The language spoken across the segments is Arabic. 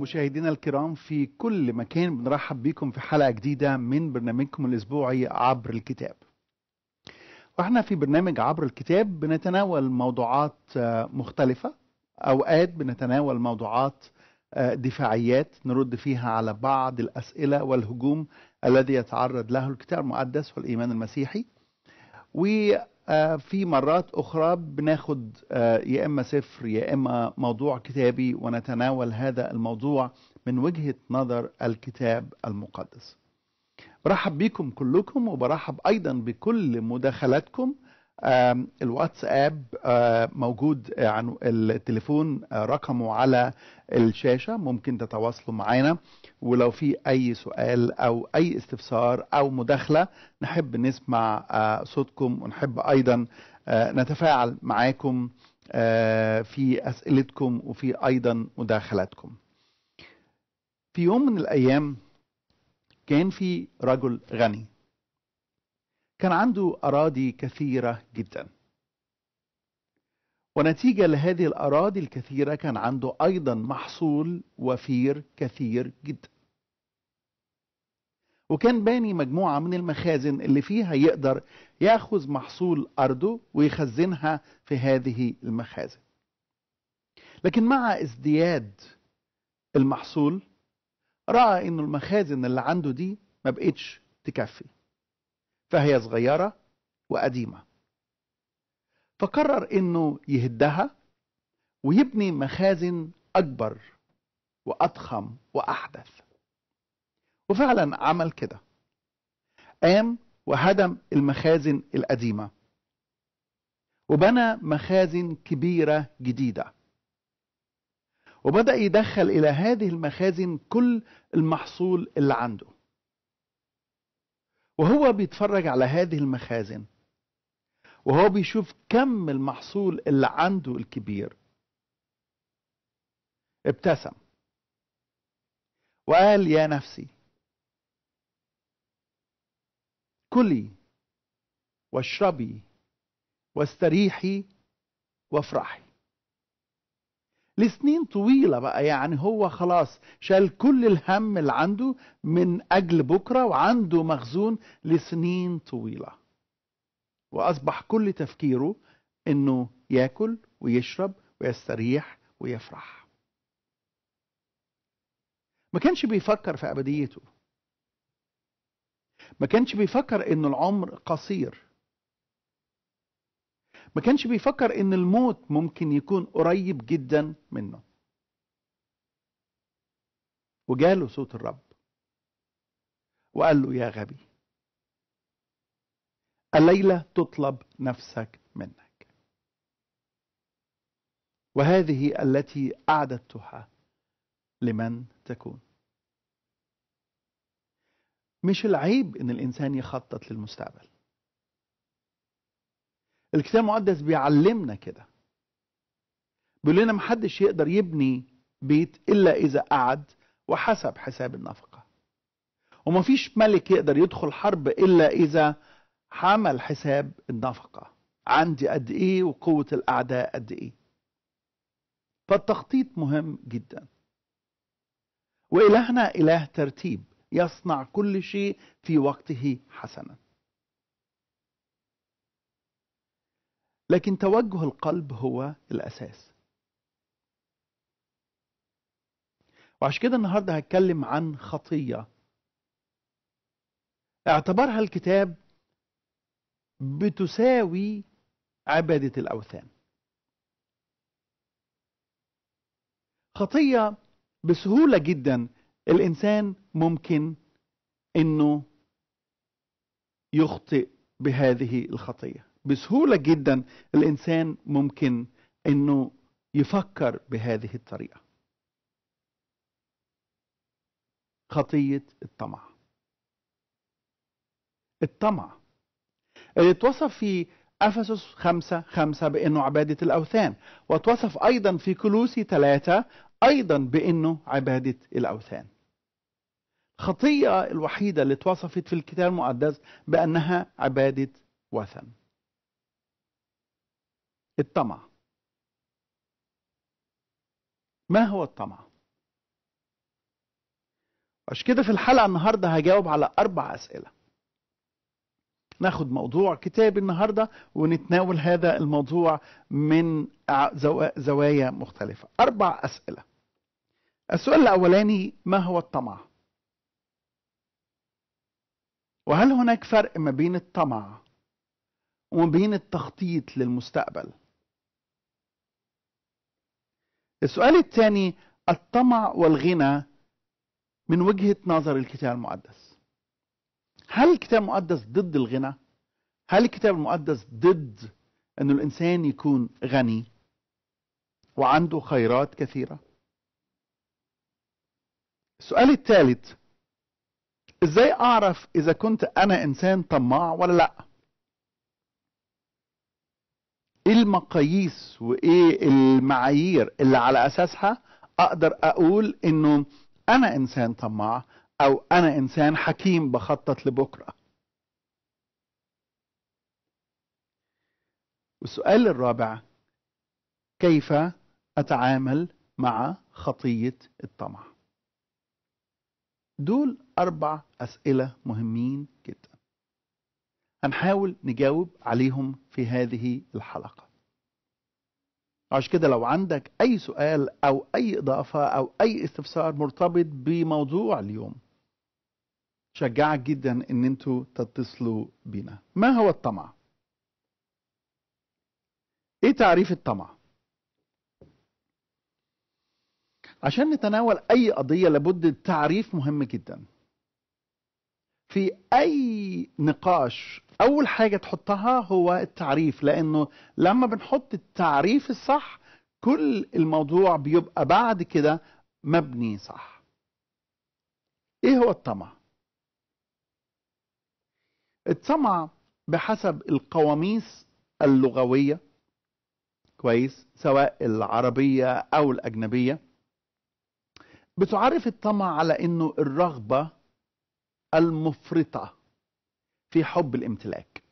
مشاهدينا الكرام في كل مكان بنرحب بكم في حلقة جديدة من برنامجكم الأسبوعي عبر الكتاب واحنا في برنامج عبر الكتاب بنتناول موضوعات آه، مختلفة أوقات بنتناول موضوعات آه، دفاعيات نرد فيها على بعض الأسئلة والهجوم الذي يتعرض له الكتاب المقدس والإيمان المسيحي آه، في مرات أخرى بناخد آه، يا إما سفر يا إما موضوع كتابي ونتناول هذا الموضوع من وجهة نظر الكتاب المقدس برحب بكم كلكم وبرحب أيضا بكل مداخلاتكم الواتساب موجود عن التليفون رقمه على الشاشة ممكن تتواصلوا معانا ولو في أي سؤال أو أي استفسار أو مداخلة نحب نسمع صوتكم ونحب أيضا نتفاعل معاكم في أسئلتكم وفي أيضا مداخلاتكم في يوم من الأيام كان في رجل غني كان عنده أراضي كثيرة جدا ونتيجة لهذه الأراضي الكثيرة كان عنده أيضا محصول وفير كثير جدا وكان باني مجموعة من المخازن اللي فيها يقدر ياخذ محصول أرضه ويخزنها في هذه المخازن لكن مع ازدياد المحصول رأى إنه المخازن اللي عنده دي ما بقتش تكفي فهي صغيرة وقديمة فقرر انه يهدها ويبني مخازن اكبر واضخم واحدث وفعلا عمل كده قام وهدم المخازن القديمه وبنى مخازن كبيره جديده وبدا يدخل الى هذه المخازن كل المحصول اللي عنده وهو بيتفرج على هذه المخازن وهو بيشوف كم المحصول اللي عنده الكبير ابتسم وقال يا نفسي كلي واشربي واستريحي وافرحي لسنين طويلة بقى يعني هو خلاص شال كل الهم اللي عنده من أجل بكرة وعنده مخزون لسنين طويلة وأصبح كل تفكيره إنه ياكل ويشرب ويستريح ويفرح ما كانش بيفكر في أبديته ما كانش بيفكر إنه العمر قصير ما كانش بيفكر ان الموت ممكن يكون قريب جدا منه وجاله صوت الرب وقال له يا غبي الليلة تطلب نفسك منك وهذه التي أعددتها لمن تكون مش العيب ان الانسان يخطط للمستقبل الكتاب المقدس بيعلمنا كده بيقول لنا محدش يقدر يبني بيت إلا إذا قعد وحسب حساب النفقة ومفيش ملك يقدر يدخل حرب إلا إذا حمل حساب النفقة عندي قد إيه وقوة الأعداء قد إيه فالتخطيط مهم جدا وإلهنا إله ترتيب يصنع كل شيء في وقته حسنا لكن توجه القلب هو الأساس وعشان كده النهاردة هتكلم عن خطية اعتبرها الكتاب بتساوي عبادة الأوثان خطية بسهولة جدا الإنسان ممكن أنه يخطئ بهذه الخطية بسهولة جدا الإنسان ممكن أنه يفكر بهذه الطريقة خطية الطمع الطمع اللي اتوصف في أفسس خمسة خمسة بأنه عبادة الأوثان واتوصف أيضا في كلوسي ثلاثة أيضا بأنه عبادة الأوثان الخطية الوحيدة اللي اتوصفت في الكتاب المقدس بأنها عبادة وثن الطمع ما هو الطمع عشان كده في الحلقة النهاردة هجاوب على أربع أسئلة ناخد موضوع كتاب النهاردة ونتناول هذا الموضوع من زوايا مختلفة أربع أسئلة السؤال الأولاني ما هو الطمع؟ وهل هناك فرق ما بين الطمع وما بين التخطيط للمستقبل؟ السؤال الثاني الطمع والغنى من وجهة نظر الكتاب المقدس هل الكتاب المقدس ضد الغنى؟ هل الكتاب المقدس ضد أن الإنسان يكون غني وعنده خيرات كثيرة؟ السؤال الثالث ازاي اعرف اذا كنت انا انسان طماع ولا لا ايه المقاييس وايه المعايير اللي على اساسها اقدر اقول انه انا انسان طماع او انا انسان حكيم بخطط لبكره والسؤال الرابع كيف اتعامل مع خطيه الطمع دول اربع اسئله مهمين هنحاول نجاوب عليهم في هذه الحلقة عشان كده لو عندك أي سؤال أو أي إضافة أو أي استفسار مرتبط بموضوع اليوم شجعك جدا ان انتوا تتصلوا بنا ما هو الطمع ايه تعريف الطمع عشان نتناول اي قضية لابد تعريف مهم جدا في اي نقاش اول حاجه تحطها هو التعريف لانه لما بنحط التعريف الصح كل الموضوع بيبقى بعد كده مبني صح ايه هو الطمع الطمع بحسب القواميس اللغويه كويس سواء العربيه او الاجنبيه بتعرف الطمع على انه الرغبه المفرطه في حب الامتلاك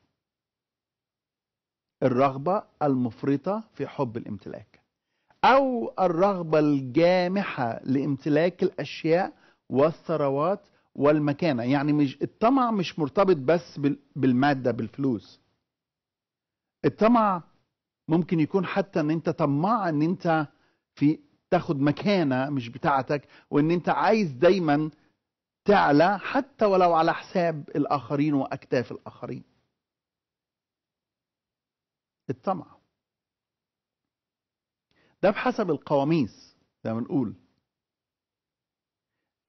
الرغبة المفرطة في حب الامتلاك أو الرغبة الجامحة لامتلاك الأشياء والثروات والمكانة يعني مش الطمع مش مرتبط بس بالمادة بالفلوس الطمع ممكن يكون حتى ان انت طماع ان انت في تاخد مكانة مش بتاعتك وان انت عايز دايما تعلى حتى ولو على حساب الآخرين وأكتاف الآخرين الطمع ده بحسب القواميس زي ما بنقول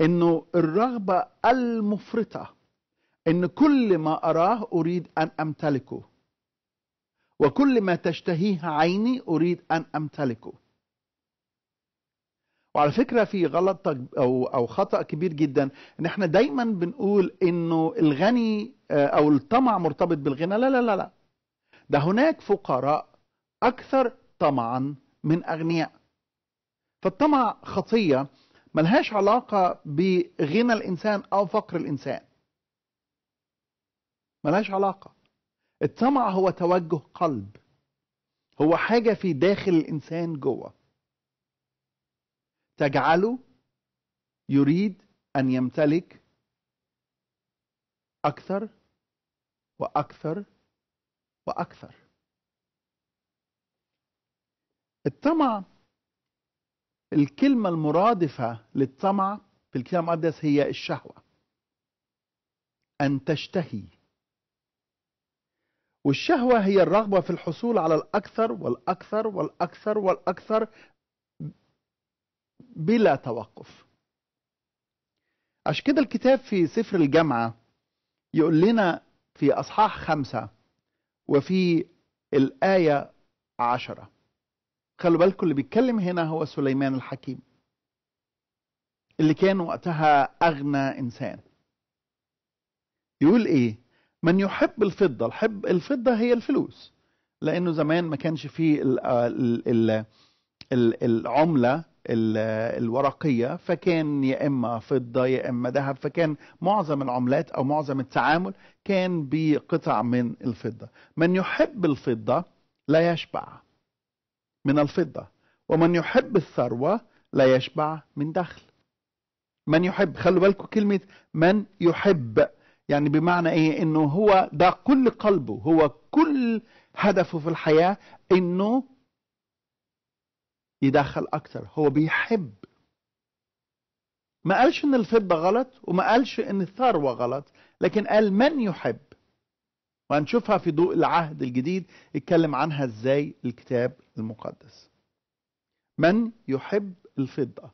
انه الرغبة المفرطة ان كل ما اراه اريد ان امتلكه وكل ما تشتهيه عيني اريد ان امتلكه وعلى فكره في غلط او او خطا كبير جدا ان احنا دايما بنقول انه الغني آه، او الطمع مرتبط بالغنى لا لا لا لا ده هناك فقراء اكثر طمعا من اغنياء فالطمع خطيه ملهاش علاقه بغنى الانسان او فقر الانسان ملهاش علاقه الطمع هو توجه قلب هو حاجه في داخل الانسان جوه تجعله يريد أن يمتلك أكثر وأكثر وأكثر الطمع الكلمة المرادفة للطمع في الكتاب المقدس هي الشهوة أن تشتهي والشهوة هي الرغبة في الحصول على الأكثر والأكثر والأكثر والأكثر بلا توقف عشان كده الكتاب في سفر الجامعة يقول لنا في أصحاح خمسة وفي الآية عشرة خلوا بالكم اللي بيتكلم هنا هو سليمان الحكيم اللي كان وقتها أغنى إنسان يقول إيه من يحب الفضة الحب الفضة هي الفلوس لأنه زمان ما كانش فيه العملة الورقية فكان يا إما فضة يا إما ذهب فكان معظم العملات أو معظم التعامل كان بقطع من الفضة من يحب الفضة لا يشبع من الفضة ومن يحب الثروة لا يشبع من دخل من يحب خلوا بالكم كلمة من يحب يعني بمعنى ايه انه هو ده كل قلبه هو كل هدفه في الحياة انه يدخل اكتر هو بيحب ما قالش ان الفضة غلط وما قالش ان الثروة غلط لكن قال من يحب وهنشوفها في ضوء العهد الجديد اتكلم عنها ازاي الكتاب المقدس من يحب الفضة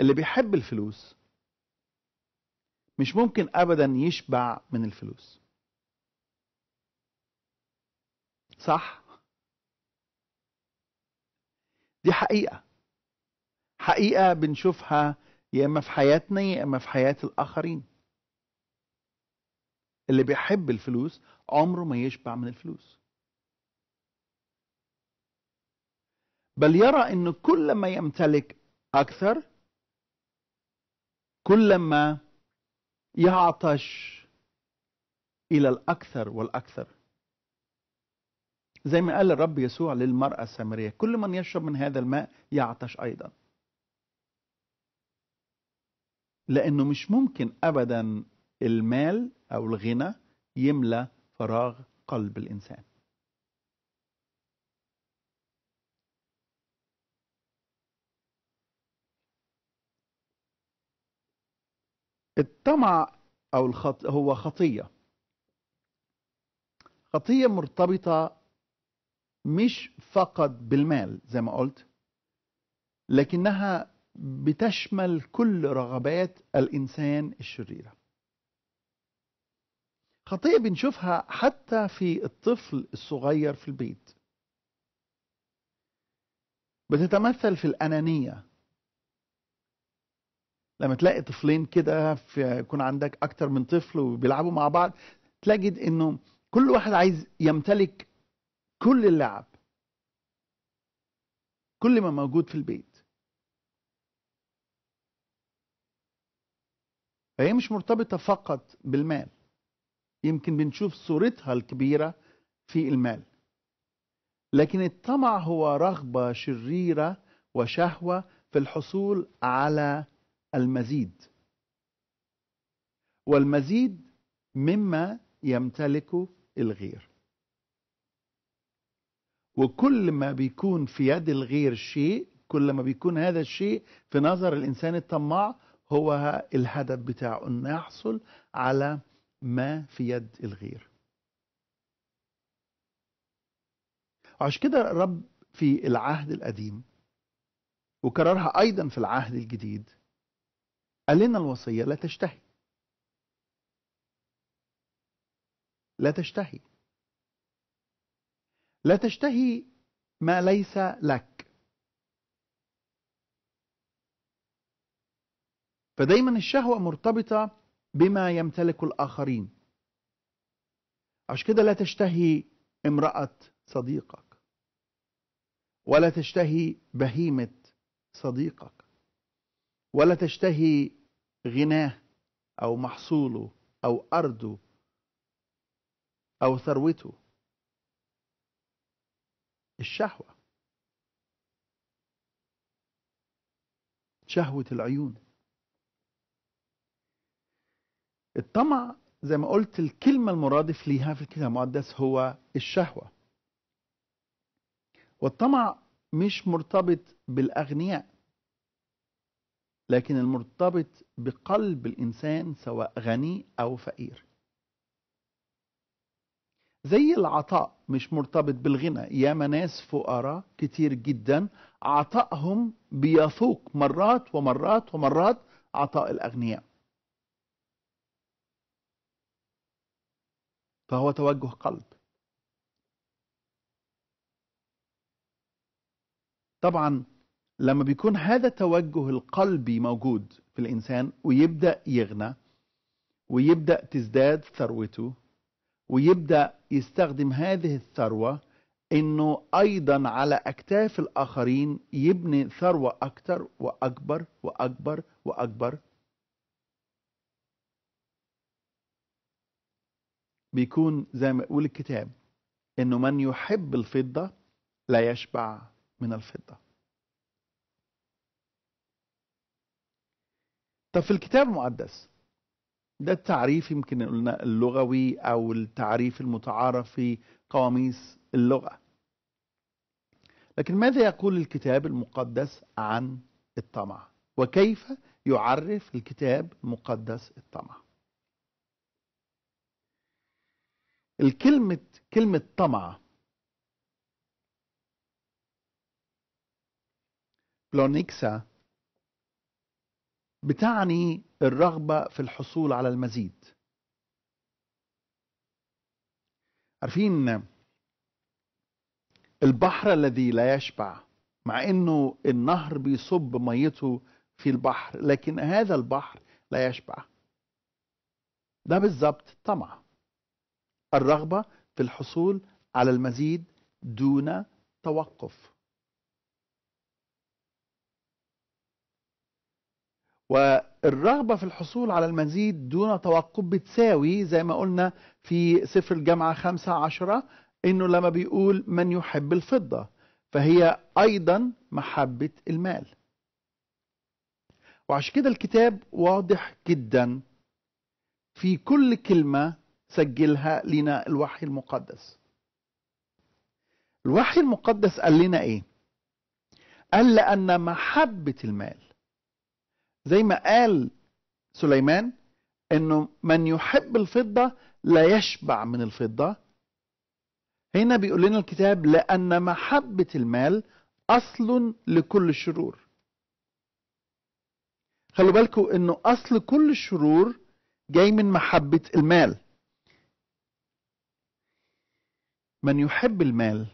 اللي بيحب الفلوس مش ممكن ابدا يشبع من الفلوس صح دي حقيقة حقيقة بنشوفها يا إما في حياتنا يا إما في حياة الآخرين اللي بيحب الفلوس عمره ما يشبع من الفلوس بل يرى أن كل ما يمتلك أكثر كل ما يعطش إلى الأكثر والأكثر زي ما قال الرب يسوع للمرأة السامرية كل من يشرب من هذا الماء يعطش أيضا لأنه مش ممكن أبدا المال أو الغنى يملى فراغ قلب الإنسان الطمع أو الخط هو خطية خطية مرتبطة مش فقط بالمال زي ما قلت لكنها بتشمل كل رغبات الإنسان الشريرة خطية بنشوفها حتى في الطفل الصغير في البيت بتتمثل في الأنانية لما تلاقي طفلين كده يكون عندك أكتر من طفل وبيلعبوا مع بعض تجد إنه كل واحد عايز يمتلك كل اللعب كل ما موجود في البيت فهي مش مرتبطة فقط بالمال يمكن بنشوف صورتها الكبيرة في المال لكن الطمع هو رغبة شريرة وشهوة في الحصول على المزيد والمزيد مما يمتلكه الغير وكل ما بيكون في يد الغير شيء كل ما بيكون هذا الشيء في نظر الإنسان الطماع هو الهدف بتاعه أن يحصل على ما في يد الغير وعشان كده الرب في العهد القديم وكررها أيضا في العهد الجديد قال لنا الوصية لا تشتهي لا تشتهي لا تشتهي ما ليس لك فدايما الشهوة مرتبطة بما يمتلك الآخرين عشان كده لا تشتهي امرأة صديقك ولا تشتهي بهيمة صديقك ولا تشتهي غناه أو محصوله أو أرضه أو ثروته الشهوة شهوة العيون الطمع زي ما قلت الكلمة المرادف ليها في الكتاب المقدس هو الشهوة والطمع مش مرتبط بالأغنياء لكن المرتبط بقلب الإنسان سواء غني أو فقير زي العطاء مش مرتبط بالغنى ياما ناس فقراء كتير جدا عطائهم بيفوق مرات ومرات ومرات عطاء الأغنياء فهو توجه قلب طبعا لما بيكون هذا التوجه القلبي موجود في الإنسان ويبدأ يغنى ويبدأ تزداد ثروته ويبدأ يستخدم هذه الثروة انه ايضا على اكتاف الاخرين يبني ثروة اكتر واكبر واكبر واكبر بيكون زي ما يقول الكتاب انه من يحب الفضة لا يشبع من الفضة طب في الكتاب المقدس ده التعريف يمكن قلنا اللغوي أو التعريف المتعارف في قواميس اللغة لكن ماذا يقول الكتاب المقدس عن الطمع وكيف يعرف الكتاب المقدس الطمع الكلمة كلمة طمع بلونيكسا بتعني الرغبة في الحصول على المزيد عارفين البحر الذي لا يشبع مع انه النهر بيصب ميته في البحر لكن هذا البحر لا يشبع ده بالظبط طمع الرغبة في الحصول على المزيد دون توقف والرغبة في الحصول على المزيد دون توقف بتساوي زي ما قلنا في سفر الجامعة خمسة عشرة إنه لما بيقول من يحب الفضة فهي أيضا محبة المال وعشان كده الكتاب واضح جدا في كل كلمة سجلها لنا الوحي المقدس الوحي المقدس قال لنا ايه قال لأن محبة المال زي ما قال سليمان انه من يحب الفضة لا يشبع من الفضة هنا بيقول لنا الكتاب لأن محبة المال أصل لكل الشرور خلوا بالكم انه أصل كل الشرور جاي من محبة المال من يحب المال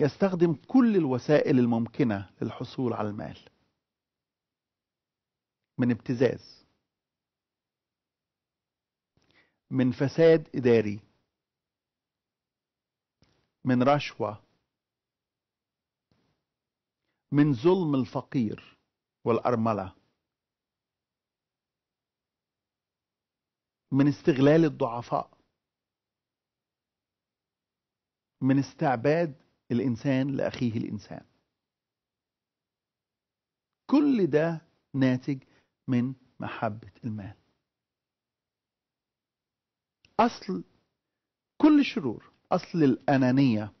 يستخدم كل الوسائل الممكنة للحصول على المال من ابتزاز من فساد إداري من رشوة من ظلم الفقير والأرملة من استغلال الضعفاء من استعباد الإنسان لأخيه الإنسان كل ده ناتج من محبة المال أصل كل الشرور أصل الأنانية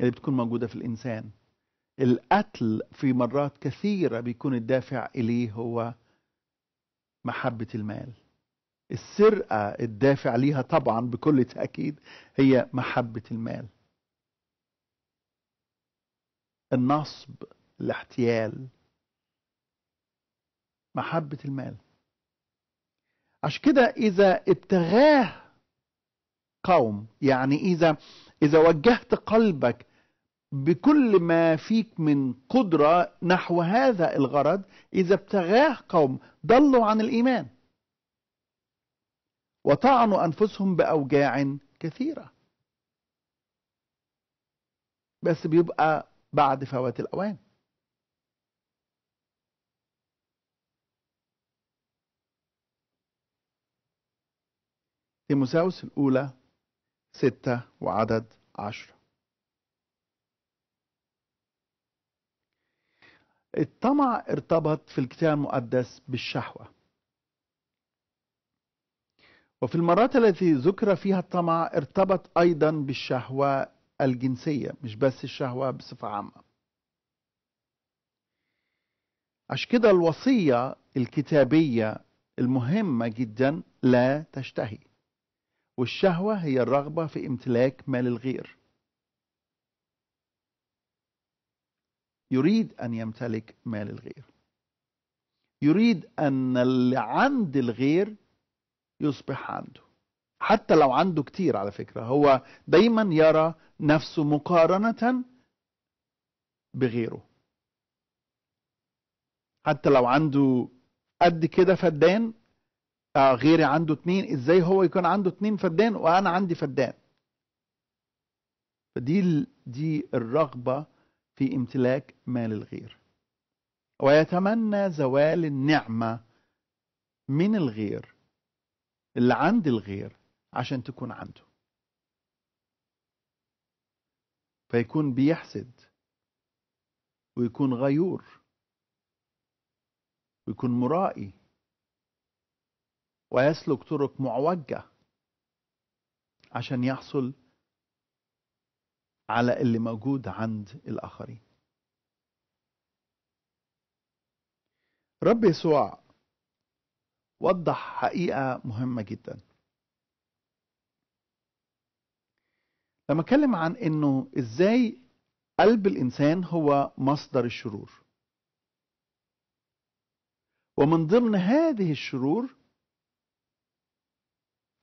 اللي بتكون موجودة في الإنسان القتل في مرات كثيرة بيكون الدافع إليه هو محبة المال السرقة الدافع ليها طبعا بكل تأكيد هي محبة المال النصب الاحتيال محبة المال عشان كده إذا ابتغاه قوم يعني إذا إذا وجهت قلبك بكل ما فيك من قدرة نحو هذا الغرض إذا ابتغاه قوم ضلوا عن الإيمان وطعنوا أنفسهم بأوجاع كثيرة بس بيبقى بعد فوات الأوان تيموساوس الأولى ستة وعدد عشرة الطمع ارتبط في الكتاب المقدس بالشهوة وفي المرات التي ذكر فيها الطمع ارتبط أيضا بالشهوة الجنسية مش بس الشهوة بصفة عامة عشان كده الوصية الكتابية المهمة جدا لا تشتهي والشهوة هي الرغبة في امتلاك مال الغير يريد أن يمتلك مال الغير يريد أن اللي عند الغير يصبح عنده حتى لو عنده كتير على فكرة هو دايما يرى نفسه مقارنة بغيره حتى لو عنده قد كده فدان آه غيري عنده اتنين ازاي هو يكون عنده اتنين فدان وانا عندي فدان فدي دي الرغبة في امتلاك مال الغير ويتمنى زوال النعمة من الغير اللي عند الغير عشان تكون عنده فيكون بيحسد ويكون غيور ويكون مرائي ويسلك طرق معوجة عشان يحصل على اللي موجود عند الآخرين رب يسوع وضح حقيقة مهمة جدا لما اتكلم عن انه ازاي قلب الانسان هو مصدر الشرور ومن ضمن هذه الشرور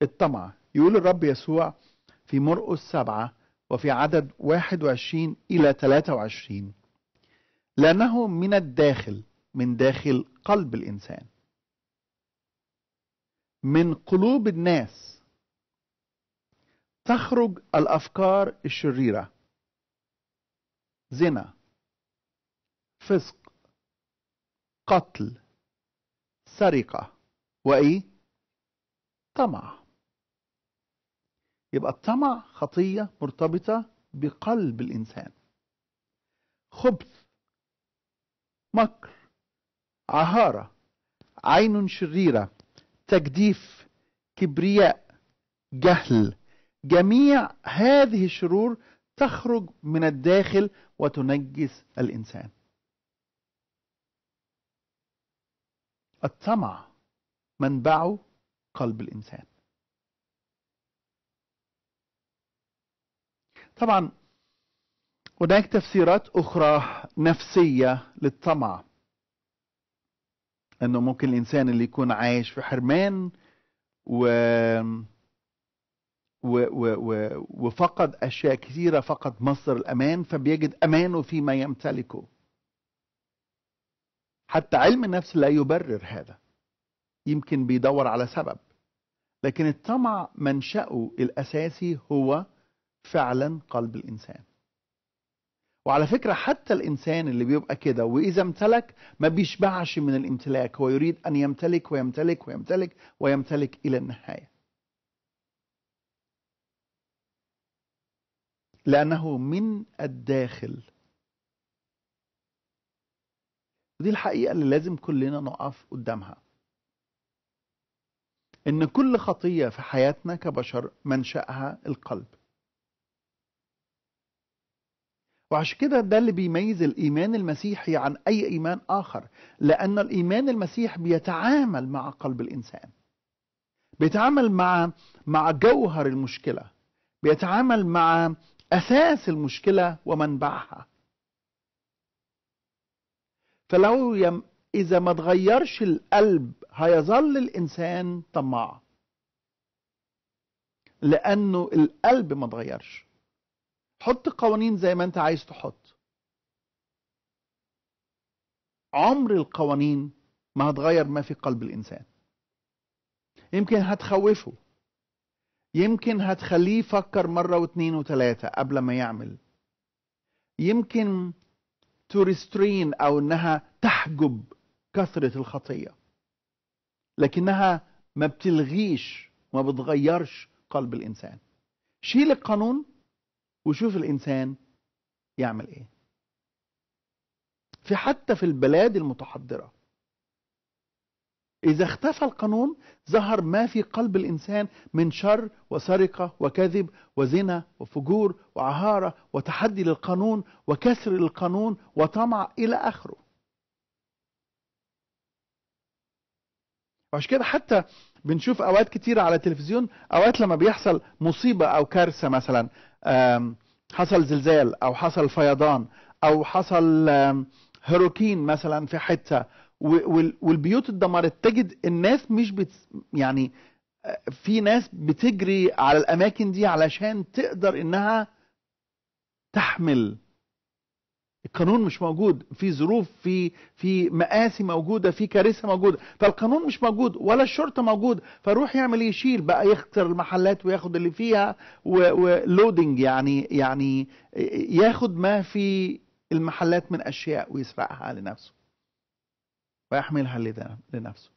الطمع يقول الرب يسوع في مرقس سبعة وفي عدد 21 إلى 23 لأنه من الداخل من داخل قلب الإنسان من قلوب الناس تخرج الأفكار الشريرة زنا فسق قتل سرقة وإيه؟ طمع يبقى الطمع خطية مرتبطة بقلب الإنسان خبث مكر عهارة عين شريرة تجديف كبرياء جهل جميع هذه الشرور تخرج من الداخل وتنجس الإنسان الطمع منبعه قلب الإنسان طبعا هناك تفسيرات أخرى نفسية للطمع أنه ممكن الإنسان اللي يكون عايش في حرمان و و و و وفقد أشياء كثيرة فقد مصدر الأمان فبيجد أمانه فيما يمتلكه حتى علم النفس لا يبرر هذا يمكن بيدور على سبب لكن الطمع منشأه الأساسي هو فعلا قلب الإنسان وعلى فكرة حتى الإنسان اللي بيبقى كده وإذا امتلك ما بيشبعش من الامتلاك هو يريد أن يمتلك ويمتلك ويمتلك ويمتلك إلى النهاية لأنه من الداخل ودي الحقيقة اللي لازم كلنا نقف قدامها إن كل خطية في حياتنا كبشر منشأها القلب وعشان كده ده اللي بيميز الإيمان المسيحي عن أي إيمان آخر لأن الإيمان المسيح بيتعامل مع قلب الإنسان بيتعامل مع مع جوهر المشكلة بيتعامل مع أساس المشكلة ومنبعها فلو يم إذا ما تغيرش القلب هيظل الإنسان طماع لأنه القلب ما تغيرش حط قوانين زي ما انت عايز تحط عمر القوانين ما هتغير ما في قلب الإنسان يمكن هتخوفه يمكن هتخليه يفكر مرة واثنين وثلاثة قبل ما يعمل يمكن تورسترين أو أنها تحجب كثرة الخطية لكنها ما بتلغيش ما بتغيرش قلب الإنسان شيل القانون وشوف الإنسان يعمل إيه في حتى في البلاد المتحضرة إذا اختفى القانون ظهر ما في قلب الإنسان من شر وسرقة وكذب وزنا وفجور وعهارة وتحدي للقانون وكسر للقانون وطمع إلى آخره وعشان كده حتى بنشوف اوقات كتير على التلفزيون اوقات لما بيحصل مصيبه او كارثه مثلا حصل زلزال او حصل فيضان او حصل هيروكين مثلا في حته والبيوت اتدمرت تجد الناس مش بت يعني آه، في ناس بتجري على الاماكن دي علشان تقدر انها تحمل القانون مش موجود في ظروف في في مآسي موجودة في كارثة موجودة فالقانون مش موجود ولا الشرطة موجود فروح يعمل إيه؟ يشيل بقى يخسر المحلات وياخد اللي فيها ولودنج يعني يعني ياخد ما في المحلات من أشياء ويسرقها لنفسه ويحملها لنفسه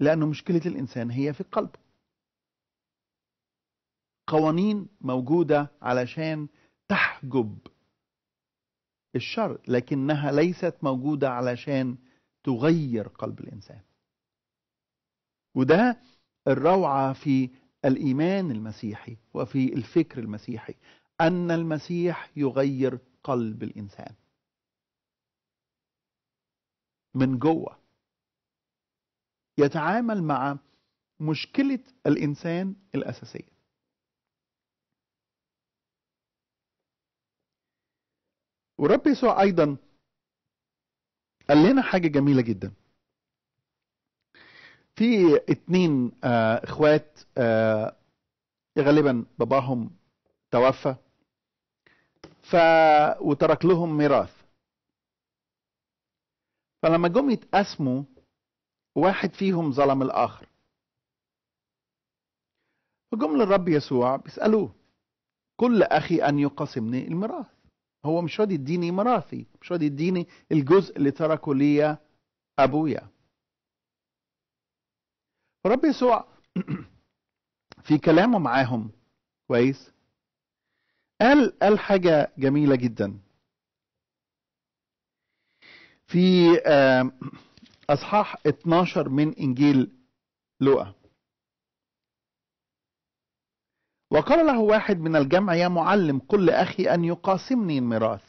لأنه مشكلة الإنسان هي في قلبه قوانين موجودة علشان تحجب الشر لكنها ليست موجودة علشان تغير قلب الإنسان وده الروعة في الإيمان المسيحي وفي الفكر المسيحي أن المسيح يغير قلب الإنسان من جوه يتعامل مع مشكلة الإنسان الأساسية والرب يسوع ايضا قال لنا حاجه جميله جدا في اتنين آه اخوات آه غالبا باباهم توفى ف وترك لهم ميراث فلما جم يتقسموا واحد فيهم ظلم الاخر فجم للرب يسوع بيسالوه كل اخي ان يقاسمني الميراث هو مش راضي يديني مراثي مش راضي يديني الجزء اللي تركه ليا أبويا رب يسوع في كلامه معاهم كويس قال قال حاجة جميلة جدا في آه، أصحاح 12 من إنجيل لوقا وقال له واحد من الجمع يا معلم قل لأخي أن يقاسمني الميراث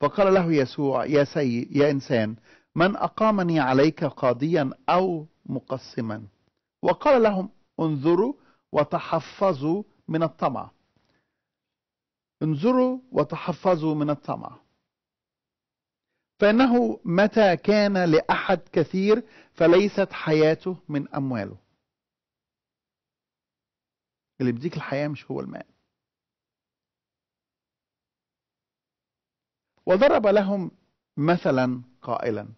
فقال له يسوع يا سي يا إنسان من أقامني عليك قاضيا أو مقسما وقال لهم انظروا وتحفظوا من الطمع انظروا وتحفظوا من الطمع فإنه متى كان لأحد كثير فليست حياته من أمواله اللي بيديك الحياة مش هو المال وضرب لهم مثلا قائلا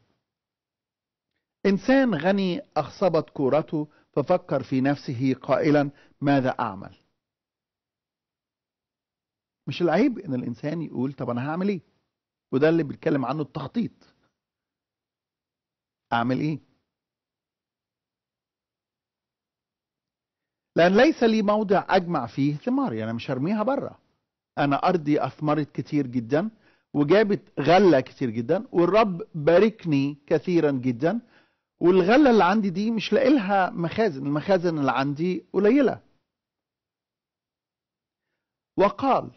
إنسان غني أخصبت كورته ففكر في نفسه قائلا ماذا أعمل مش العيب إن الإنسان يقول طب أنا هعمل إيه وده اللي بيتكلم عنه التخطيط أعمل إيه لأن ليس لي موضع أجمع فيه ثماري يعني أنا مش هرميها برة أنا أرضي أثمرت كتير جدا وجابت غلة كتير جدا والرب باركني كثيرا جدا والغلة اللي عندي دي مش لاقي لها مخازن المخازن اللي عندي قليلة وقال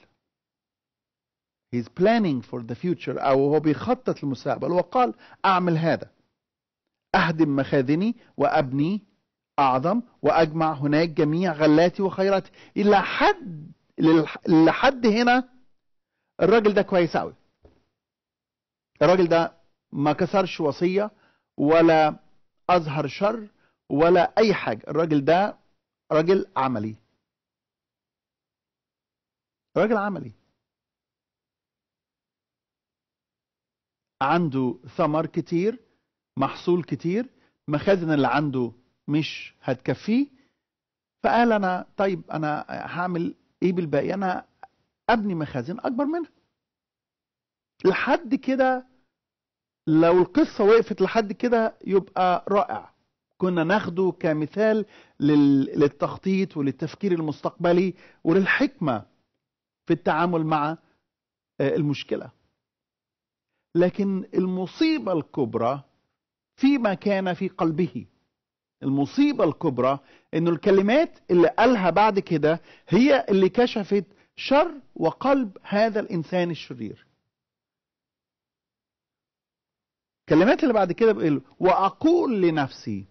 he's planning for the future أو هو بيخطط للمستقبل وقال أعمل هذا أهدم مخازني وأبني أعظم وأجمع هناك جميع غلاتي وخيراتي إلى حد لحد هنا الراجل ده كويس قوي الراجل ده ما كسرش وصية ولا أظهر شر ولا أي حاجة الراجل ده راجل عملي راجل عملي عنده ثمر كتير محصول كتير مخازن اللي عنده مش هتكفيه فقال انا طيب انا هعمل ايه بالباقي انا ابني مخازن اكبر منها لحد كده لو القصة وقفت لحد كده يبقى رائع كنا ناخده كمثال للتخطيط وللتفكير المستقبلي وللحكمة في التعامل مع آه، المشكلة لكن المصيبة الكبرى فيما كان في قلبه المصيبة الكبرى انه الكلمات اللي قالها بعد كده هي اللي كشفت شر وقلب هذا الانسان الشرير الكلمات اللي بعد كده بيقول واقول لنفسي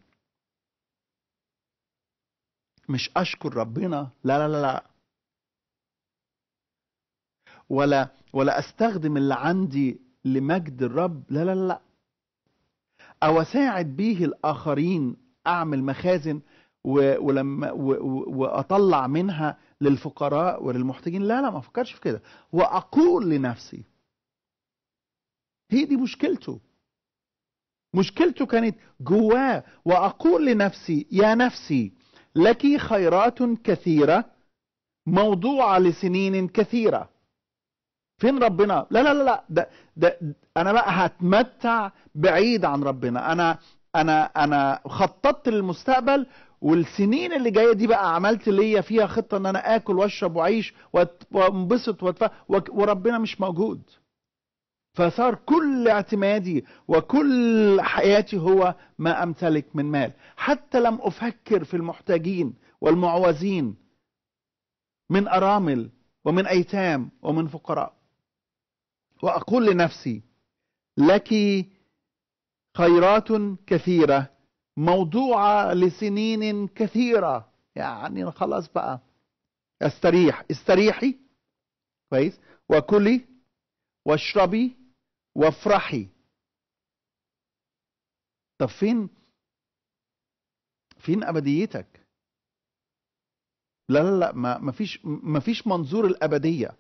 مش اشكر ربنا لا لا لا لا ولا ولا استخدم اللي عندي لمجد الرب لا لا لا او اساعد به الاخرين اعمل مخازن ولما واطلع منها للفقراء وللمحتاجين لا لا ما افكرش في كده واقول لنفسي هي دي مشكلته مشكلته كانت جواه واقول لنفسي يا نفسي لك خيرات كثيره موضوعه لسنين كثيره فين ربنا لا لا لا لا ده, ده انا بقى هتمتع بعيد عن ربنا انا انا انا خططت للمستقبل والسنين اللي جايه دي بقى عملت ليا فيها خطه ان انا اكل واشرب واعيش وانبسط واتف... وربنا مش موجود فصار كل اعتمادي وكل حياتي هو ما امتلك من مال حتى لم افكر في المحتاجين والمعوزين من ارامل ومن ايتام ومن فقراء واقول لنفسي لك خيرات كثيرة موضوعة لسنين كثيرة يعني خلاص بقى استريح استريحي كويس وكلي واشربي وافرحي طب فين فين ابديتك لا لا لا ما فيش ما فيش منظور الابديه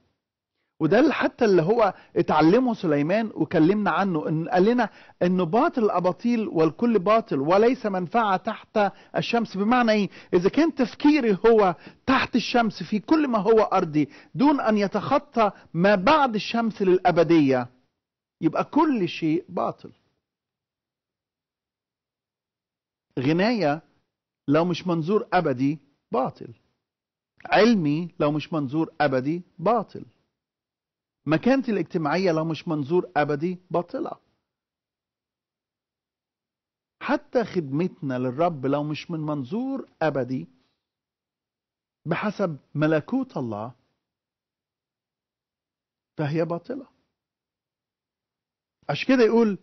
وده اللي حتى اللي هو اتعلمه سليمان وكلمنا عنه ان قال لنا ان باطل الاباطيل والكل باطل وليس منفعه تحت الشمس بمعنى ايه اذا كان تفكيري هو تحت الشمس في كل ما هو ارضي دون ان يتخطى ما بعد الشمس للابديه يبقى كل شيء باطل غنايه لو مش منظور ابدي باطل علمي لو مش منظور ابدي باطل مكانتي الاجتماعية لو مش منظور أبدي باطلة حتى خدمتنا للرب لو مش من منظور أبدي بحسب ملكوت الله فهي باطلة عشان كده يقول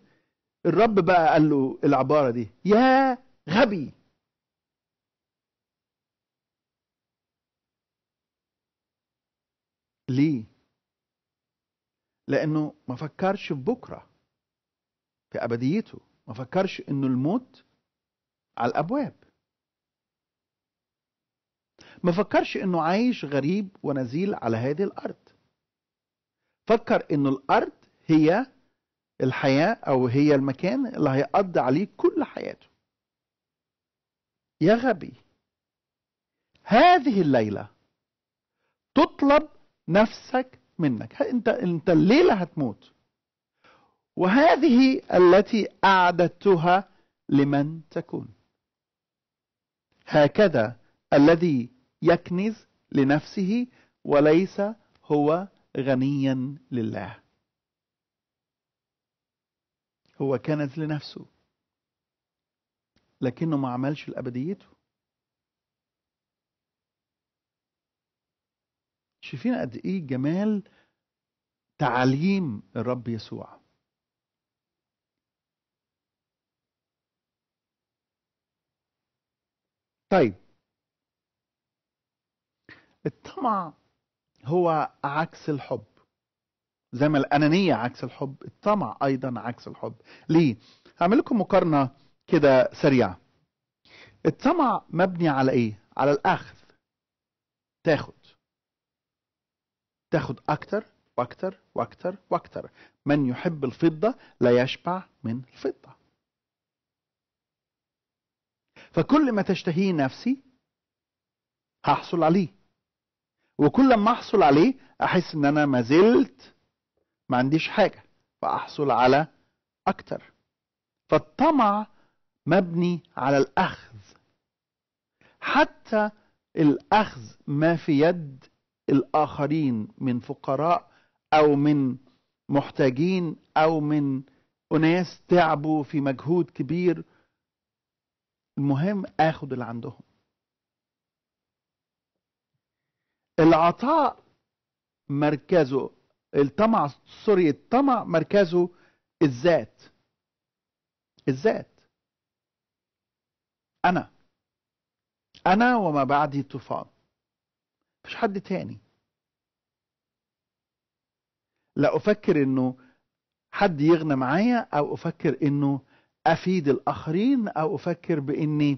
الرب بقى قال له العبارة دي يا غبي ليه لأنه ما فكرش في بكرة في أبديته ما فكرش إنه الموت على الأبواب ما فكرش إنه عايش غريب ونزيل على هذه الأرض فكر إنه الأرض هي الحياة أو هي المكان اللي هيقضي عليه كل حياته يا غبي هذه الليلة تطلب نفسك منك انت انت الليله هتموت وهذه التي اعددتها لمن تكون هكذا الذي يكنز لنفسه وليس هو غنيا لله هو كنز لنفسه لكنه ما عملش لابديته شايفين قد ايه جمال تعاليم الرب يسوع طيب الطمع هو عكس الحب زي ما الأنانية عكس الحب الطمع أيضا عكس الحب ليه؟ هعمل لكم مقارنة كده سريعة الطمع مبني على إيه؟ على الأخذ تاخد تاخد أكتر وأكتر وأكتر وأكتر من يحب الفضة لا يشبع من الفضة فكل ما تشتهيه نفسي هحصل عليه وكل ما احصل عليه احس ان انا ما زلت ما عنديش حاجه فاحصل على اكتر فالطمع مبني على الاخذ حتى الاخذ ما في يد الآخرين من فقراء أو من محتاجين أو من أناس تعبوا في مجهود كبير المهم آخد اللي عندهم العطاء مركزه الطمع سوري الطمع مركزه الذات الذات أنا أنا وما بعدي طوفان مفيش حد تاني لا أفكر إنه حد يغنى معايا أو أفكر إنه أفيد الآخرين أو أفكر بإني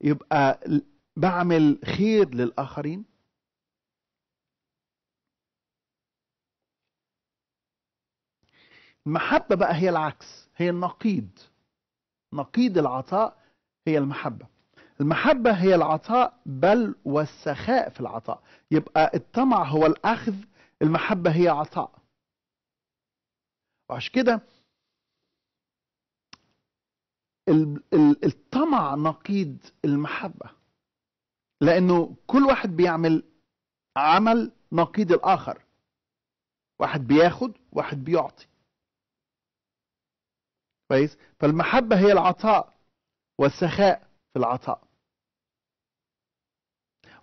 يبقى بعمل خير للآخرين المحبة بقى هي العكس هي النقيض نقيض العطاء هي المحبة المحبة هي العطاء بل والسخاء في العطاء يبقى الطمع هو الأخذ المحبة هي عطاء وعشان كده الطمع نقيض المحبة لأنه كل واحد بيعمل عمل نقيض الآخر واحد بياخد واحد بيعطي كويس فالمحبة هي العطاء والسخاء في العطاء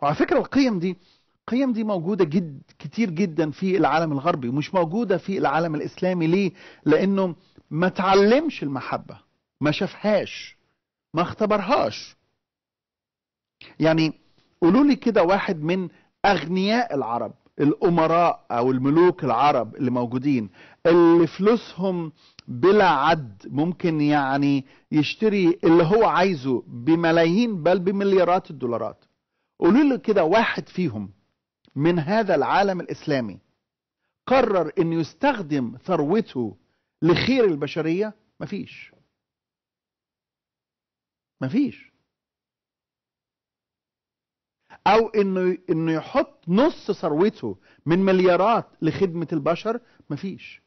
وعلى فكرة القيم دي القيم دي موجودة جد كتير جدا في العالم الغربي ومش موجودة في العالم الإسلامي ليه؟ لأنه ما تعلمش المحبة ما شافهاش ما اختبرهاش يعني قولوا لي كده واحد من أغنياء العرب الأمراء أو الملوك العرب اللي موجودين اللي فلوسهم بلا عد ممكن يعني يشتري اللي هو عايزه بملايين بل بمليارات الدولارات قولوا لي كده واحد فيهم من هذا العالم الإسلامي قرر أن يستخدم ثروته لخير البشرية مفيش مفيش او انه انه يحط نص ثروته من مليارات لخدمه البشر مفيش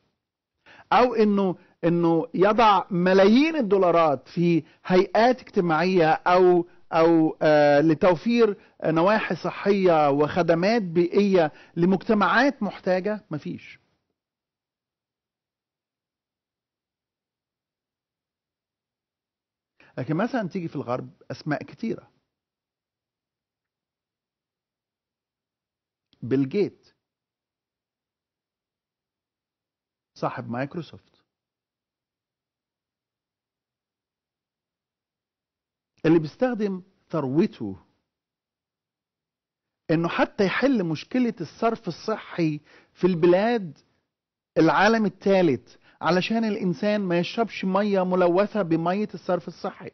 او انه انه يضع ملايين الدولارات في هيئات اجتماعيه او او آه، لتوفير نواحي صحيه وخدمات بيئيه لمجتمعات محتاجه مفيش لكن مثلا تيجي في الغرب اسماء كتيره بيل جيت صاحب مايكروسوفت اللي بيستخدم ثروته انه حتى يحل مشكله الصرف الصحي في البلاد العالم الثالث علشان الانسان ما يشربش ميه ملوثه بميه الصرف الصحي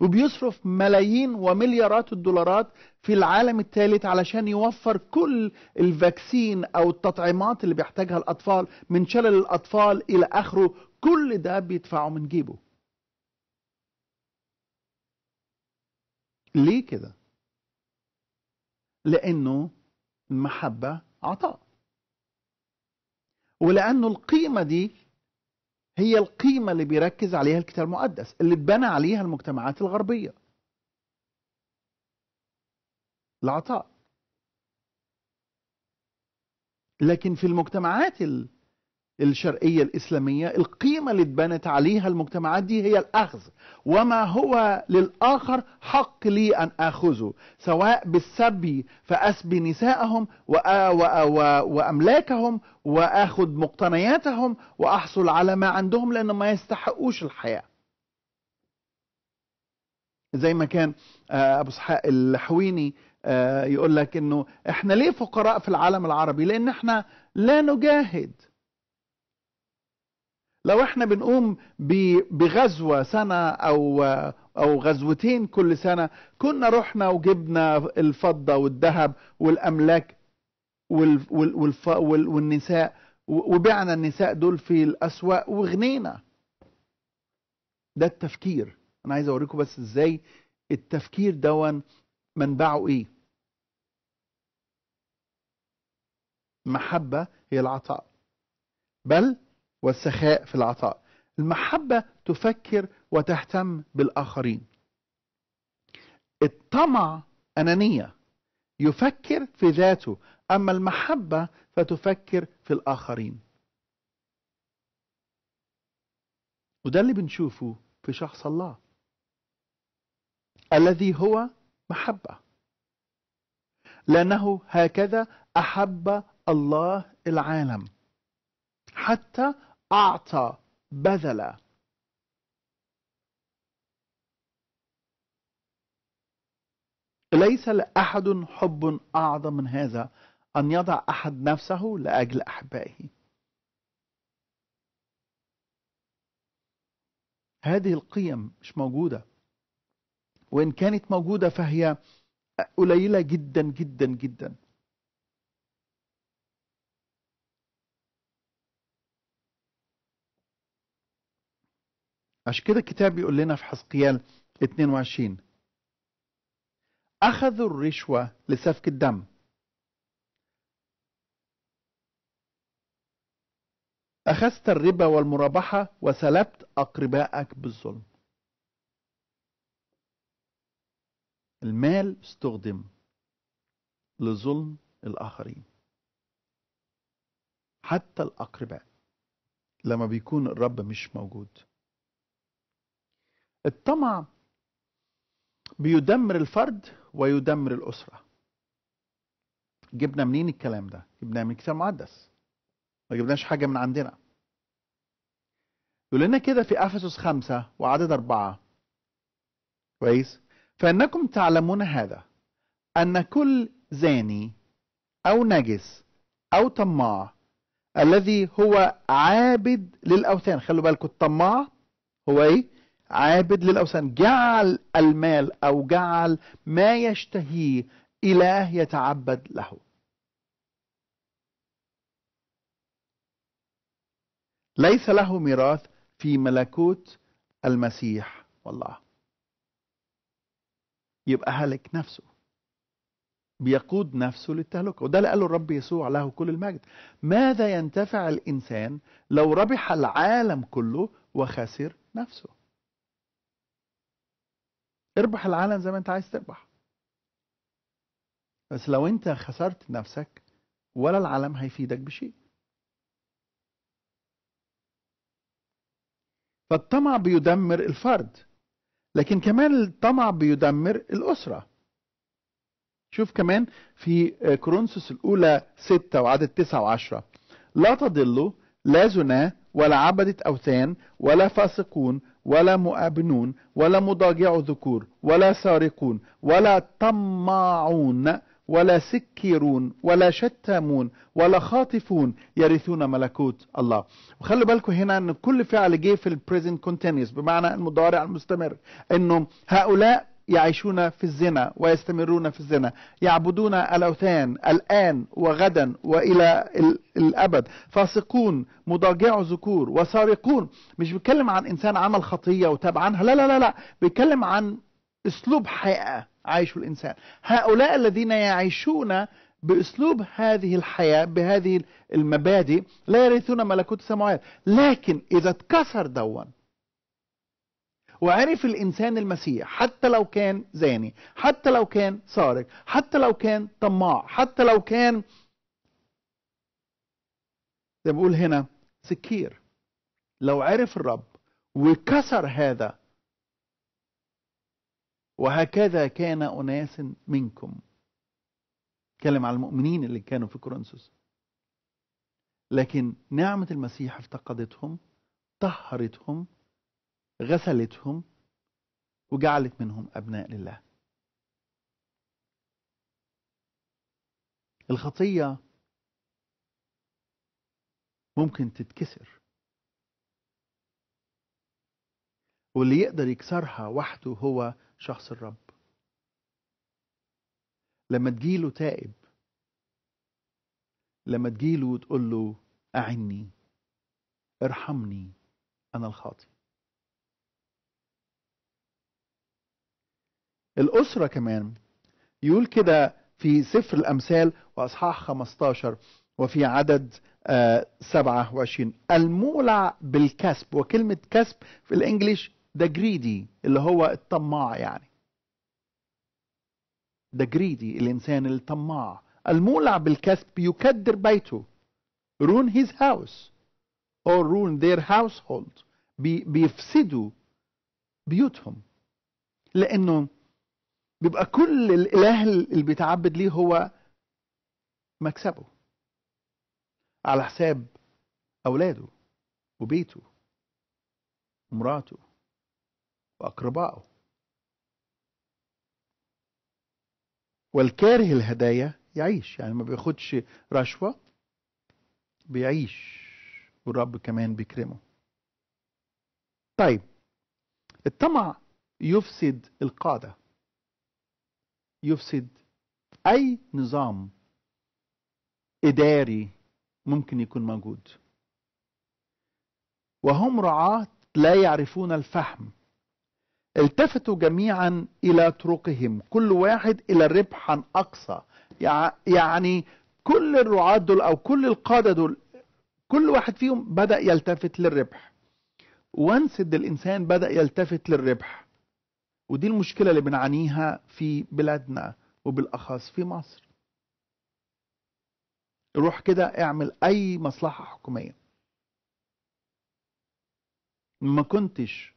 وبيصرف ملايين ومليارات الدولارات في العالم الثالث علشان يوفر كل الفاكسين او التطعيمات اللي بيحتاجها الاطفال من شلل الاطفال الى اخره كل ده بيدفعه من جيبه ليه كده لأنه المحبة عطاء ولأنه القيمة دي هي القيمة اللي بيركز عليها الكتاب المقدس اللي اتبنى عليها المجتمعات الغربية العطاء لكن في المجتمعات الشرقية الإسلامية القيمة اللي اتبنت عليها المجتمعات دي هي الأخذ وما هو للآخر حق لي أن آخذه سواء بالسبي فأسبي نسائهم وأملاكهم وآخذ مقتنياتهم وأحصل على ما عندهم لأن ما يستحقوش الحياة زي ما كان آه، أبو اسحاق الحويني آه، يقول لك انه احنا ليه فقراء في العالم العربي لان احنا لا نجاهد لو احنا بنقوم بغزوة سنة أو أو غزوتين كل سنة كنا رحنا وجبنا الفضة والذهب والأملاك والنساء وبعنا النساء دول في الأسواق وغنينا ده التفكير أنا عايز أوريكم بس إزاي التفكير دون منبعه إيه محبة هي العطاء بل والسخاء في العطاء المحبة تفكر وتهتم بالآخرين الطمع أنانية يفكر في ذاته أما المحبة فتفكر في الآخرين وده اللي بنشوفه في شخص الله الذي هو محبة لأنه هكذا أحب الله العالم حتى أعطى بذل ليس لأحد حب أعظم من هذا أن يضع أحد نفسه لأجل أحبائه هذه القيم مش موجودة وإن كانت موجودة فهي قليلة جدا جدا جدا عشان كده الكتاب بيقول لنا في حزقيال 22 أخذوا الرشوة لسفك الدم أخذت الربا والمرابحة وسلبت أقربائك بالظلم المال استخدم لظلم الآخرين حتى الأقرباء لما بيكون الرب مش موجود الطمع بيدمر الفرد ويدمر الأسرة جبنا منين الكلام ده جبناه من الكتاب المقدس ما جبناش حاجة من عندنا يقول لنا كده في أفسس خمسة وعدد أربعة كويس فإنكم تعلمون هذا أن كل زاني أو نجس أو طماع الذي هو عابد للأوثان خلوا بالكم الطماع هو إيه عابد للأوثان جعل المال أو جعل ما يشتهيه إله يتعبد له ليس له ميراث في ملكوت المسيح والله يبقى هلك نفسه بيقود نفسه للتهلكة وده اللي قاله الرب يسوع له كل المجد ماذا ينتفع الإنسان لو ربح العالم كله وخسر نفسه اربح العالم زي ما انت عايز تربح بس لو انت خسرت نفسك ولا العالم هيفيدك بشيء فالطمع بيدمر الفرد لكن كمان الطمع بيدمر الأسرة شوف كمان في كورنثوس الأولى 6 وعدد 9 و10 لا تضلوا لا زنا ولا عبدة أوثان ولا فاسقون ولا مؤابنون ولا مضاجع ذكور ولا سارقون ولا طماعون ولا سكيرون ولا شتامون ولا خاطفون يرثون ملكوت الله وخلوا بالكم هنا ان كل فعل جه في البريزنت كونتينيوس بمعنى المضارع المستمر انه هؤلاء يعيشون في الزنا ويستمرون في الزنا يعبدون الأوثان الآن وغدا وإلى الأبد فاسقون مضاجع ذكور وسارقون مش بيتكلم عن إنسان عمل خطية وتاب عنها لا لا لا لا بيتكلم عن أسلوب حياة عايشه الإنسان هؤلاء الذين يعيشون بأسلوب هذه الحياة بهذه المبادئ لا يرثون ملكوت السماوات لكن إذا اتكسر دون وعرف الإنسان المسيح حتى لو كان زاني حتى لو كان سارق حتى لو كان طماع حتى لو كان زي بقول هنا سكير لو عرف الرب وكسر هذا وهكذا كان أناس منكم كلم على المؤمنين اللي كانوا في كورنثوس لكن نعمة المسيح افتقدتهم طهرتهم غسلتهم وجعلت منهم أبناء لله الخطية ممكن تتكسر واللي يقدر يكسرها وحده هو شخص الرب لما تجيله تائب لما تجيله وتقول له أعني ارحمني أنا الخاطي الأسرة كمان يقول كده في سفر الأمثال وأصحاح 15 وفي عدد 27 آه، المولع بالكسب وكلمة كسب في الإنجليش ذا جريدي اللي هو الطماع يعني ذا جريدي الإنسان الطماع المولع بالكسب يكدر بيته رون هيز هاوس او رون ذير هاوس هولد بيفسدوا بيوتهم لأنه بيبقى كل الاله اللي بيتعبد ليه هو مكسبه على حساب اولاده وبيته ومراته واقربائه والكاره الهدايا يعيش يعني ما بياخدش رشوه بيعيش والرب كمان بيكرمه طيب الطمع يفسد القاده يفسد أي نظام إداري ممكن يكون موجود وهم رعاة لا يعرفون الفهم التفتوا جميعا إلى طرقهم كل واحد إلى الربح عن أقصى يعني كل الرعاة دول أو كل القادة دول كل واحد فيهم بدأ يلتفت للربح وانسد الإنسان بدأ يلتفت للربح ودي المشكلة اللي بنعانيها في بلادنا وبالأخص في مصر روح كده اعمل أي مصلحة حكومية ما كنتش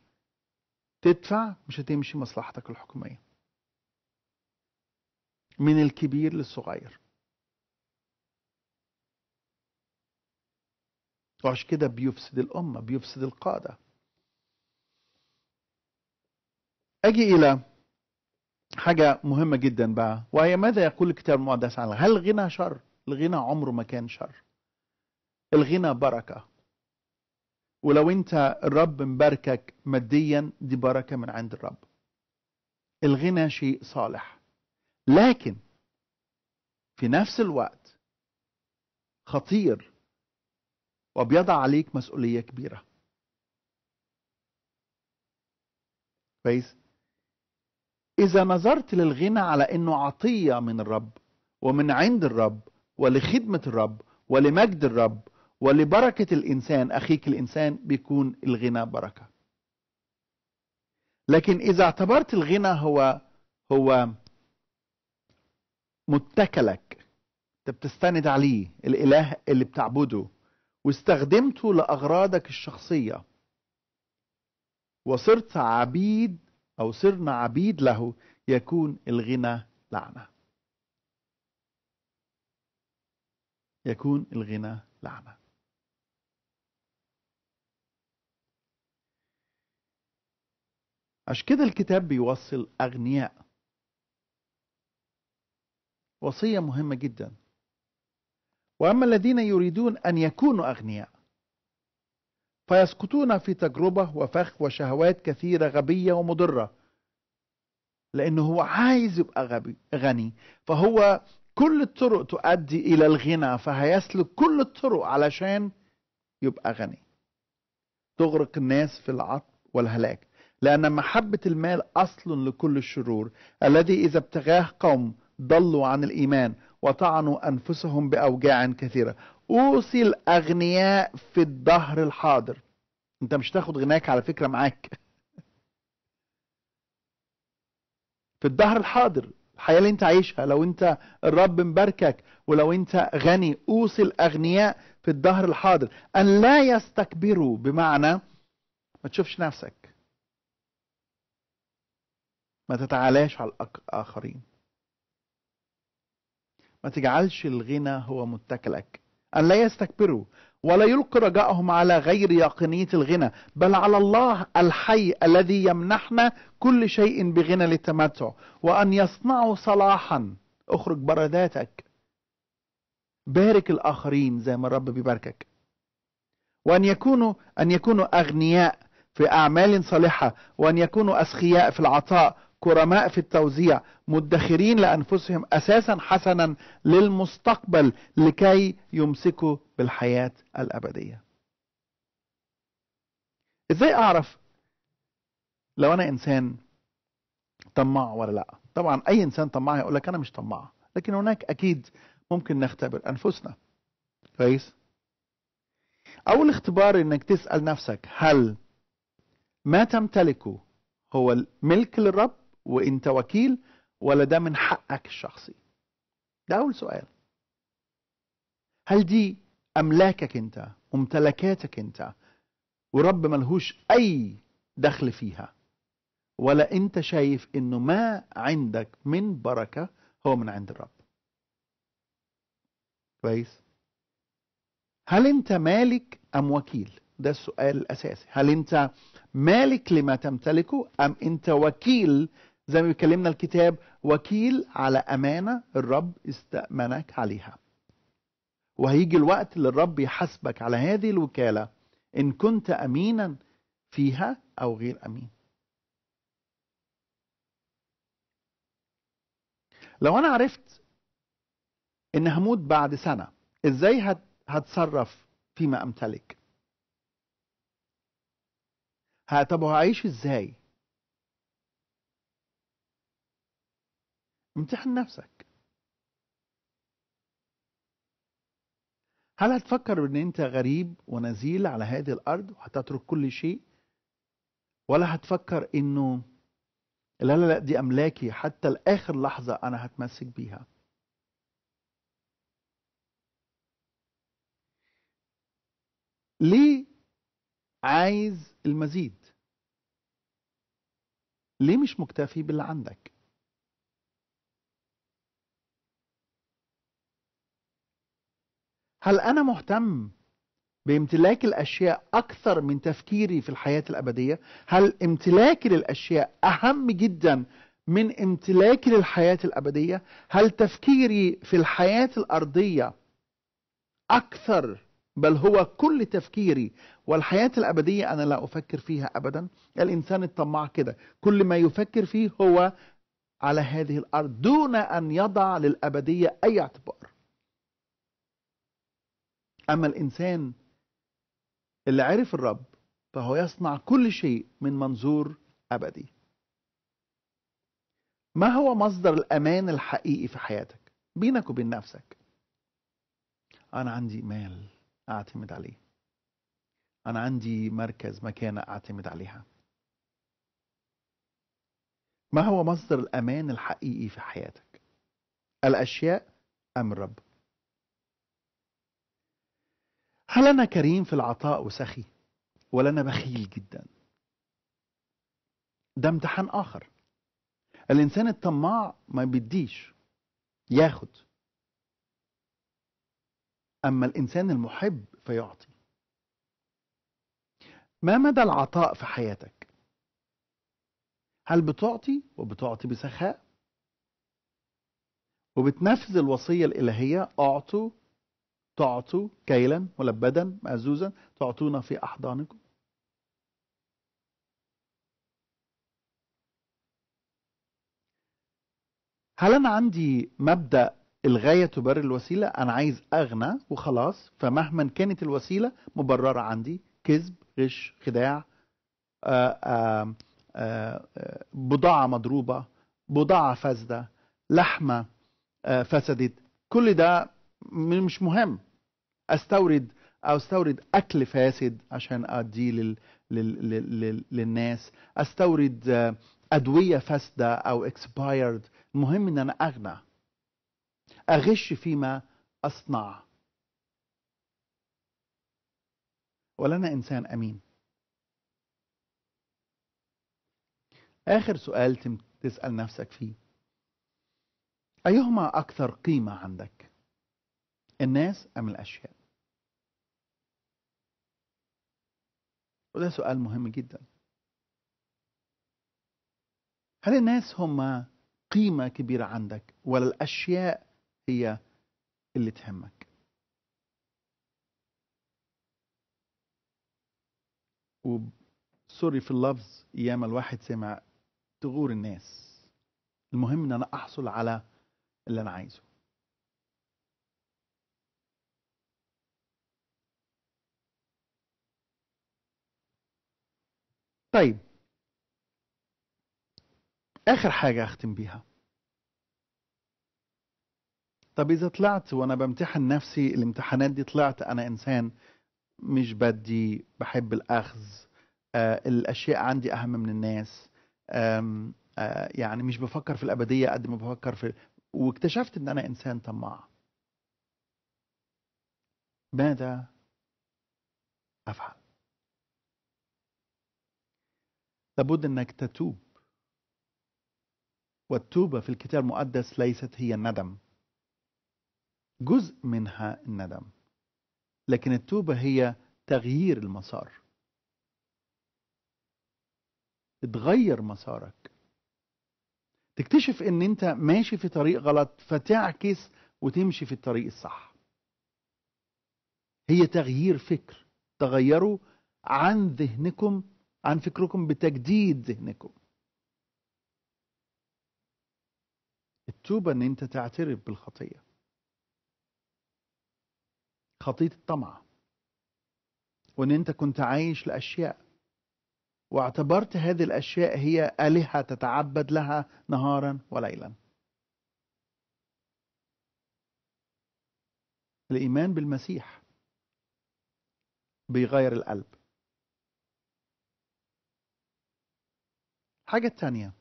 تدفع مش هتمشي مصلحتك الحكومية من الكبير للصغير وعشان كده بيفسد الأمة بيفسد القادة أجي إلى حاجة مهمة جدا بقى وهي ماذا يقول الكتاب المقدس عنها هل الغنى شر الغنى عمره ما كان شر الغنى بركة ولو انت الرب مباركك ماديا دي بركة من عند الرب الغنى شيء صالح لكن في نفس الوقت خطير وبيضع عليك مسؤولية كبيرة كويس إذا نظرت للغنى على أنه عطية من الرب ومن عند الرب ولخدمة الرب ولمجد الرب ولبركة الإنسان أخيك الإنسان بيكون الغنى بركة لكن إذا اعتبرت الغنى هو هو متكلك أنت بتستند عليه الإله اللي بتعبده واستخدمته لأغراضك الشخصية وصرت عبيد أو صرنا عبيد له يكون الغنى لعنة يكون الغنى لعنة عش كده الكتاب بيوصل أغنياء وصية مهمة جدا وأما الذين يريدون أن يكونوا أغنياء فيسقطون في تجربة وفخ وشهوات كثيرة غبية ومضرة لأنه هو عايز يبقى غبي غني فهو كل الطرق تؤدي إلى الغنى فهيسلك كل الطرق علشان يبقى غني تغرق الناس في العطب والهلاك لأن محبة المال أصل لكل الشرور الذي إذا ابتغاه قوم ضلوا عن الإيمان وطعنوا أنفسهم بأوجاع كثيرة اوصي الأغنياء في الدهر الحاضر أنت مش تاخد غناك على فكرة معاك في الدهر الحاضر الحياة اللي أنت عايشها لو أنت الرب مباركك ولو أنت غني أوصي الأغنياء في الدهر الحاضر أن لا يستكبروا بمعنى ما تشوفش نفسك ما تتعالاش على الآخرين ما تجعلش الغنى هو متكلك أن لا يستكبروا ولا يلقي رجائهم على غير يقينية الغنى بل على الله الحي الذي يمنحنا كل شيء بغنى للتمتع وأن يصنعوا صلاحا اخرج بره ذاتك بارك الآخرين زي ما الرب بيباركك وأن يكونوا أن يكونوا أغنياء في أعمال صالحة وأن يكونوا أسخياء في العطاء كرماء في التوزيع مدخرين لأنفسهم أساسا حسنا للمستقبل لكي يمسكوا بالحياة الأبدية إزاي أعرف لو أنا إنسان طماع ولا لا طبعا أي إنسان طماع يقول لك أنا مش طماع لكن هناك أكيد ممكن نختبر أنفسنا كويس أول اختبار إنك تسأل نفسك هل ما تمتلكه هو الملك للرب وانت وكيل ولا ده من حقك الشخصي ده اول سؤال هل دي املاكك انت ممتلكاتك انت ورب ملهوش اي دخل فيها ولا انت شايف انه ما عندك من بركه هو من عند الرب كويس هل انت مالك ام وكيل ده السؤال الاساسي هل انت مالك لما تمتلكه ام انت وكيل زي ما بيكلمنا الكتاب وكيل على أمانة الرب استأمنك عليها وهيجي الوقت اللي الرب يحاسبك على هذه الوكالة إن كنت أمينا فيها أو غير أمين لو أنا عرفت إن هموت بعد سنة إزاي هتصرف فيما أمتلك طب هعيش إزاي امتحن نفسك هل هتفكر ان انت غريب ونزيل على هذه الارض وهتترك كل شيء ولا هتفكر انه لا لا لا دي املاكي حتى لاخر لحظه انا هتمسك بيها ليه عايز المزيد ليه مش مكتفي باللي عندك هل أنا مهتم بامتلاك الأشياء أكثر من تفكيري في الحياة الأبدية؟ هل امتلاكي للأشياء أهم جدا من امتلاكي للحياة الأبدية؟ هل تفكيري في الحياة الأرضية أكثر بل هو كل تفكيري والحياة الأبدية أنا لا أفكر فيها أبدا الإنسان الطماع كده كل ما يفكر فيه هو على هذه الأرض دون أن يضع للأبدية أي اعتبار أما الإنسان اللي عرف الرب فهو يصنع كل شيء من منظور أبدي ما هو مصدر الأمان الحقيقي في حياتك بينك وبين نفسك أنا عندي مال أعتمد عليه أنا عندي مركز مكانة أعتمد عليها ما هو مصدر الأمان الحقيقي في حياتك الأشياء أم الرب هل أنا كريم في العطاء وسخي ولا أنا بخيل جدا ده امتحان آخر الإنسان الطماع ما بيديش ياخد أما الإنسان المحب فيعطي ما مدى العطاء في حياتك هل بتعطي وبتعطي بسخاء وبتنفذ الوصية الإلهية أعطوا تعطوا كيلا ملبدا مأزوزا تعطونا في أحضانكم هل أنا عندي مبدأ الغاية تبرر الوسيلة أنا عايز أغنى وخلاص فمهما كانت الوسيلة مبررة عندي كذب غش خداع آآ آه، آآ آآ آه، آه، بضاعة مضروبة بضاعة فاسدة لحمة فسدت كل ده مش مهم استورد او استورد اكل فاسد عشان اديه لل... لل... لل... للناس استورد آه، ادويه فاسده او اكسبايرد المهم ان انا اغنى اغش فيما اصنع ولا انا انسان امين اخر سؤال تسال نفسك فيه ايهما اكثر قيمه عندك الناس أم الأشياء وده سؤال مهم جدا هل الناس هم قيمة كبيرة عندك ولا الأشياء هي اللي تهمك وسوري في اللفظ ياما الواحد سمع تغور الناس المهم ان انا احصل على اللي انا عايزه طيب آخر حاجة أختم بيها طب إذا طلعت وأنا بمتحن نفسي الامتحانات دي طلعت أنا إنسان مش بدي بحب الأخذ آه الأشياء عندي أهم من الناس آه يعني مش بفكر في الأبدية قد ما بفكر في واكتشفت إن أنا إنسان طماع ماذا أفعل لابد أنك تتوب والتوبة في الكتاب المقدس ليست هي الندم جزء منها الندم لكن التوبة هي تغيير المسار تغير مسارك تكتشف ان انت ماشي في طريق غلط فتعكس وتمشي في الطريق الصح هي تغيير فكر تغيروا عن ذهنكم عن فكركم بتجديد ذهنكم التوبة ان انت تعترف بالخطية خطية الطمع وان انت كنت عايش لأشياء واعتبرت هذه الأشياء هي آلهة تتعبد لها نهارا وليلا الإيمان بالمسيح بيغير القلب الحاجة الثانية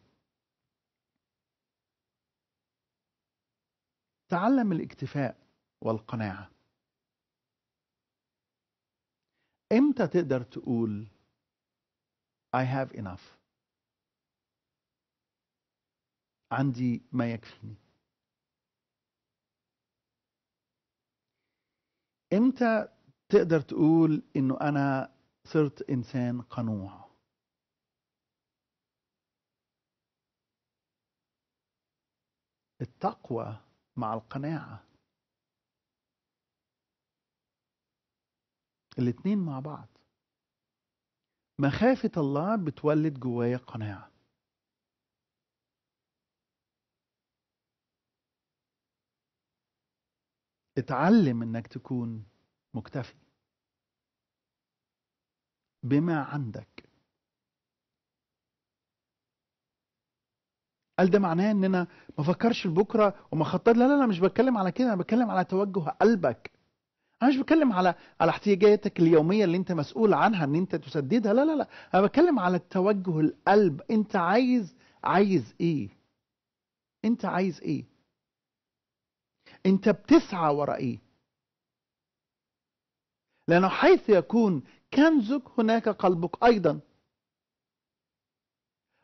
تعلم الاكتفاء والقناعة امتى تقدر تقول I have enough عندي ما يكفيني امتى تقدر تقول انه انا صرت انسان قنوع التقوى مع القناعة الاتنين مع بعض مخافة الله بتولد جوايا قناعة اتعلم انك تكون مكتفي بما عندك قال ده معناه ان انا ما فكرش لبكره وما خطط لا لا انا مش بتكلم على كده انا بتكلم على توجه قلبك انا مش بتكلم على على احتياجاتك اليوميه اللي انت مسؤول عنها ان انت تسددها لا لا لا انا بتكلم على التوجه القلب انت عايز عايز ايه انت عايز ايه انت بتسعى وراء ايه لانه حيث يكون كنزك هناك قلبك ايضا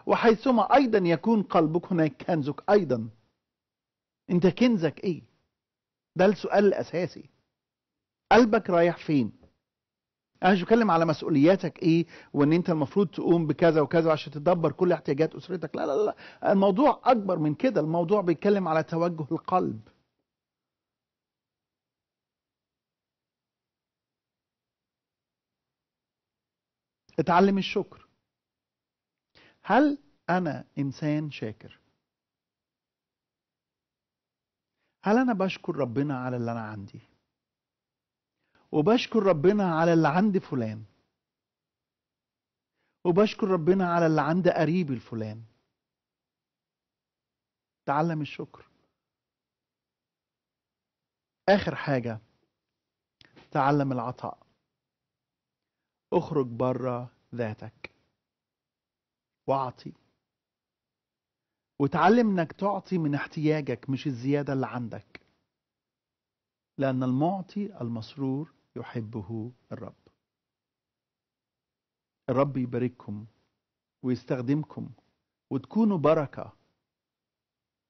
وحيثما أيضا يكون قلبك هناك كنزك أيضا أنت كنزك إيه ده السؤال الأساسي قلبك رايح فين انا مش بتكلم على مسؤولياتك ايه وان انت المفروض تقوم بكذا وكذا عشان تدبر كل احتياجات اسرتك لا لا لا الموضوع اكبر من كده الموضوع بيتكلم على توجه القلب اتعلم الشكر هل أنا إنسان شاكر؟ هل أنا بشكر ربنا على اللي أنا عندي؟ وبشكر ربنا على اللي عند فلان وبشكر ربنا على اللي عند قريبي الفلان تعلم الشكر آخر حاجة تعلم العطاء اخرج بره ذاتك واعطي وتعلم انك تعطي من احتياجك مش الزياده اللي عندك لان المعطي المسرور يحبه الرب الرب يبارككم ويستخدمكم وتكونوا بركه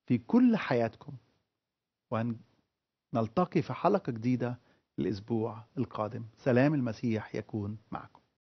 في كل حياتكم ونلتقي في حلقه جديده الاسبوع القادم سلام المسيح يكون معكم